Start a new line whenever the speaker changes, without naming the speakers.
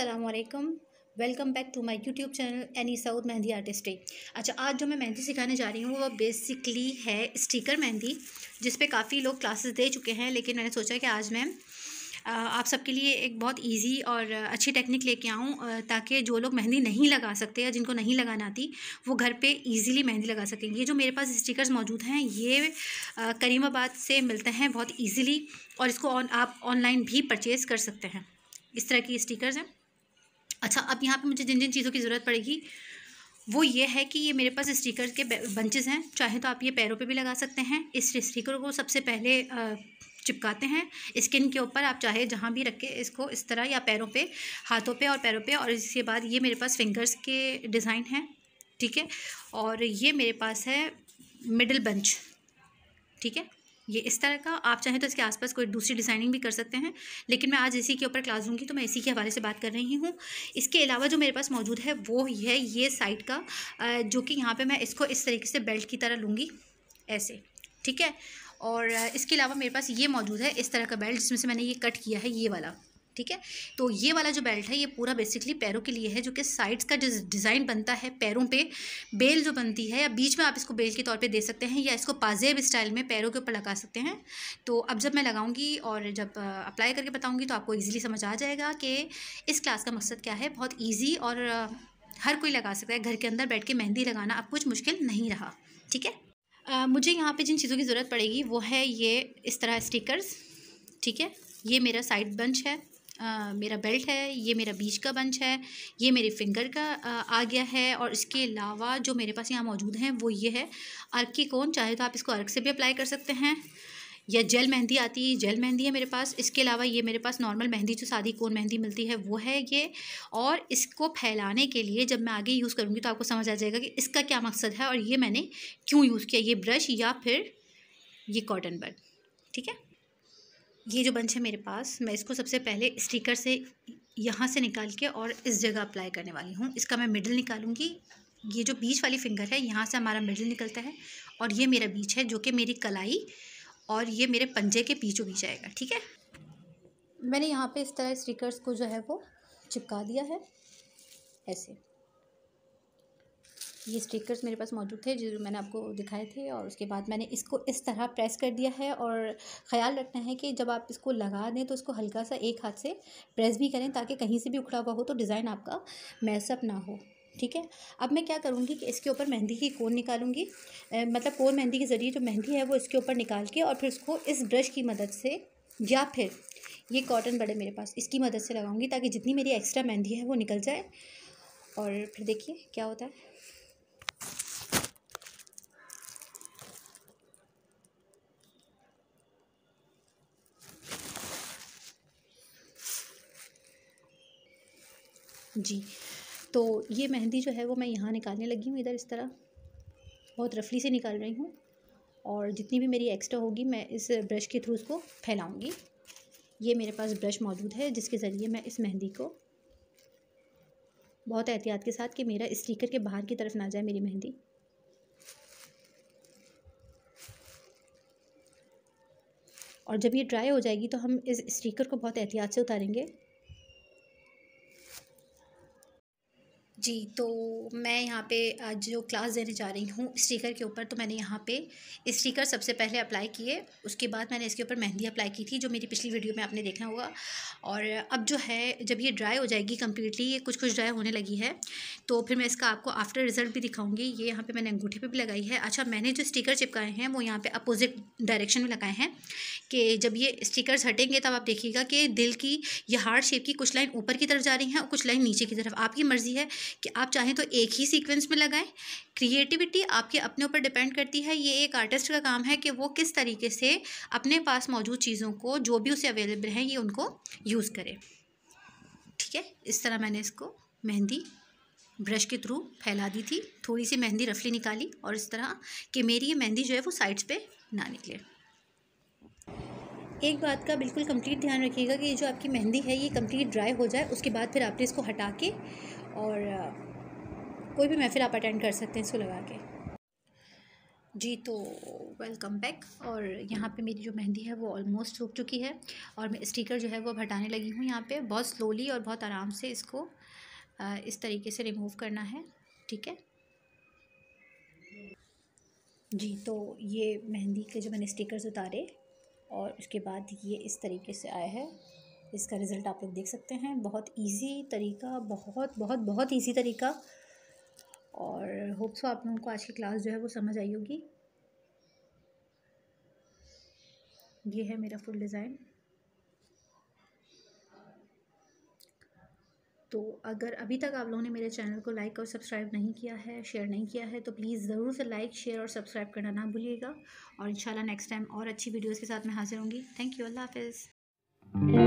असलकम welcome back to my YouTube channel Annie south mehndi artistry अच्छा आज जो मैं मेहंदी सिखाने जा रही हूँ वो बेसिकली है स्टिकर मेहंदी जिस काफ़ी लोग क्लासेस दे चुके हैं लेकिन मैंने सोचा कि आज मैं आप सबके लिए एक बहुत इजी और अच्छी टेक्निक लेके आऊँ ताकि जो लोग मेहंदी नहीं लगा सकते या जिनको नहीं लगाना आती वो घर पे इजीली मेहंदी लगा सकें ये जो मेरे पास स्टिकर्स मौजूद हैं ये करीमाबाद से मिलते हैं बहुत इजीली और इसको आप ऑनलाइन भी परचेज़ कर सकते हैं इस तरह की स्टिकर्स हैं अच्छा अब यहाँ पे मुझे जिन जिन चीज़ों की ज़रूरत पड़ेगी वो ये है कि ये मेरे पास स्टिकर के बंचेस हैं चाहे तो आप ये पैरों पे भी लगा सकते हैं इस स्टिकर को सबसे पहले चिपकाते हैं स्किन के ऊपर आप चाहे जहाँ भी रखें इसको इस तरह या पैरों पे हाथों पे और पैरों पे और इसके बाद ये मेरे पास फिंगर्स के डिज़ाइन हैं ठीक है और ये मेरे पास है मिडल बंच ठीक है ये इस तरह का आप चाहें तो इसके आसपास कोई दूसरी डिज़ाइनिंग भी कर सकते हैं लेकिन मैं आज इसी के ऊपर क्लास दूँगी तो मैं इसी के हवाले से बात कर रही हूँ इसके अलावा जो मेरे पास मौजूद है वो है ये साइड का जो कि यहाँ पर मैं इसको इस तरीके से बेल्ट की तरह लूँगी ऐसे ठीक है और इसके अलावा मेरे पास ये मौजूद है इस तरह का बेल्ट जिसमें से मैंने ये कट किया है ये वाला ठीक है तो ये वाला जो बेल्ट है ये पूरा बेसिकली पैरों के लिए है जो कि साइड्स का डिज़ाइन बनता है पैरों पे बेल जो बनती है या बीच में आप इसको बेल के तौर पे दे सकते हैं या इसको पाजेब स्टाइल में पैरों के ऊपर लगा सकते हैं तो अब जब मैं लगाऊंगी और जब अप्लाई करके बताऊंगी तो आपको ईजिली समझ आ जाएगा कि इस क्लास का मकसद क्या है बहुत ईजी और हर कोई लगा सकता है घर के अंदर बैठ के मेहंदी लगाना अब कुछ मुश्किल नहीं रहा ठीक है मुझे यहाँ पर जिन चीज़ों की ज़रूरत पड़ेगी वो है ये इस तरह स्टिकर्स ठीक है ये मेरा साइड बंच है आ, मेरा बेल्ट है ये मेरा बीच का बंच है ये मेरे फिंगर का आ, आ गया है और इसके अलावा जो मेरे पास यहाँ मौजूद हैं वो ये है अर्क की कौन चाहे तो आप इसको अर्क से भी अप्लाई कर सकते हैं या जेल मेहंदी आती है जेल मेहंदी है मेरे पास इसके अलावा ये मेरे पास नॉर्मल मेहंदी जो सादी कौन मेहंदी मिलती है वो है ये और इसको फैलाने के लिए जब मैं आगे यूज़ करूँगी तो आपको समझ आ जाएगा कि इसका क्या मकसद है और ये मैंने क्यों यूज़ किया ये ब्रश या फिर ये कॉटन बड ठीक है ये जो बंच है मेरे पास मैं इसको सबसे पहले स्टिकर से यहाँ से निकाल के और इस जगह अप्लाई करने वाली हूँ इसका मैं मिडल निकालूंगी ये जो बीच वाली फिंगर है यहाँ से हमारा मिडल निकलता है और ये मेरा बीच है जो कि मेरी कलाई और ये मेरे पंजे के बीचों बीच आएगा ठीक है मैंने यहाँ पे इस तरह स्टिकर्स को जो है वो चिपका दिया है ऐसे ये स्टिकर्स मेरे पास मौजूद थे जो मैंने आपको दिखाए थे और उसके बाद मैंने इसको इस तरह प्रेस कर दिया है और ख़्याल रखना है कि जब आप इसको लगा दें तो इसको हल्का सा एक हाथ से प्रेस भी करें ताकि कहीं से भी उखड़ा हुआ हो तो डिज़ाइन आपका मैसअप ना हो ठीक है अब मैं क्या करूँगी कि इसके ऊपर मेहंदी की कोन निकालूंगी ए, मतलब कोन मेहंदी के ज़रिए जो मेहंदी है वो इसके ऊपर निकाल के और फिर उसको इस ब्रश की मदद से या फिर ये कॉटन बड़े मेरे पास इसकी मदद से लगाऊंगी ताकि जितनी मेरी एक्स्ट्रा मेहंदी है वो निकल जाए और फिर देखिए क्या होता है जी तो ये मेहंदी जो है वो मैं यहाँ निकालने लगी हूँ इधर इस तरह बहुत रफली से निकाल रही हूँ और जितनी भी मेरी एक्स्ट्रा होगी मैं इस ब्रश के थ्रू उसको फैलाऊँगी ये मेरे पास ब्रश मौजूद है जिसके ज़रिए मैं इस मेहंदी को बहुत एहतियात के साथ कि मेरा स्टीकर के बाहर की तरफ ना जाए मेरी मेहंदी और जब ये ड्राई हो जाएगी तो हम इस स्टीकर को बहुत एहतियात से उतारेंगे जी तो मैं यहाँ पे आज जो क्लास देने जा रही हूँ स्टिकर के ऊपर तो मैंने यहाँ पे स्टिकर सबसे पहले अप्लाई किए उसके बाद मैंने इसके ऊपर मेहंदी अप्लाई की थी जो मेरी पिछली वीडियो में आपने देखना होगा और अब जो है जब ये ड्राई हो जाएगी कम्प्लीटली ये कुछ कुछ ड्राई होने लगी है तो फिर मैं इसका आपको आफ्टर रिजल्ट भी दिखाऊँगी ये यहाँ पर मैंने अंगूठे पर भी लगाई है अच्छा मैंने जो स्टिकर चिपकाए हैं वो यहाँ पर अपोजिट डायरेक्शन में लगाए हैं कि जब ये स्टिकर्स हटेंगे तब आप देखिएगा कि दिल की या हार्ड शेप की कुछ लाइन ऊपर की तरफ जा रही हैं और कुछ लाइन नीचे की तरफ आपकी मर्ज़ी है कि आप चाहें तो एक ही सीक्वेंस में लगाएं क्रिएटिविटी आपके अपने ऊपर डिपेंड करती है ये एक आर्टिस्ट का काम है कि वो किस तरीके से अपने पास मौजूद चीज़ों को जो भी उसे अवेलेबल हैं ये उनको यूज़ करें ठीक है इस तरह मैंने इसको मेहंदी ब्रश के थ्रू फैला दी थी थोड़ी सी मेहंदी रफली निकाली और इस तरह कि मेरी ये मेहंदी जो है वो साइड्स पे ना निकले एक बात का बिल्कुल कंप्लीट ध्यान रखिएगा कि ये जो आपकी मेहंदी है ये कंप्लीट ड्राई हो जाए उसके बाद फिर आपने इसको हटा के और कोई भी महफिल आप अटेंड कर सकते हैं इसको लगा के जी तो वेलकम बैक और यहाँ पे मेरी जो मेहंदी है वो ऑलमोस्ट सूख चुकी है और मैं स्टिकर जो है वो हटाने लगी हूँ यहाँ पे बहुत स्लोली और बहुत आराम से इसको इस तरीके से रिमूव करना है ठीक है जी तो ये मेहंदी के जो मैंने स्टिकर्स उतारे और उसके बाद ये इस तरीके से आया है इसका रिज़ल्ट आप लोग देख सकते हैं बहुत इजी तरीका बहुत बहुत बहुत इजी तरीका और होप सो तो आप लोगों को आज की क्लास जो है वो समझ आई होगी ये है मेरा फुल डिज़ाइन तो अगर अभी तक आप लोगों ने मेरे चैनल को लाइक और सब्सक्राइब नहीं किया है शेयर नहीं किया है तो प्लीज़ ज़रूर से लाइक शेयर और सब्सक्राइब करना ना भूलिएगा और इंशाल्लाह नेक्स्ट टाइम और अच्छी वीडियोज़ के साथ मैं हाजिर होंगी थैंक यू अल्लाह हाफिज़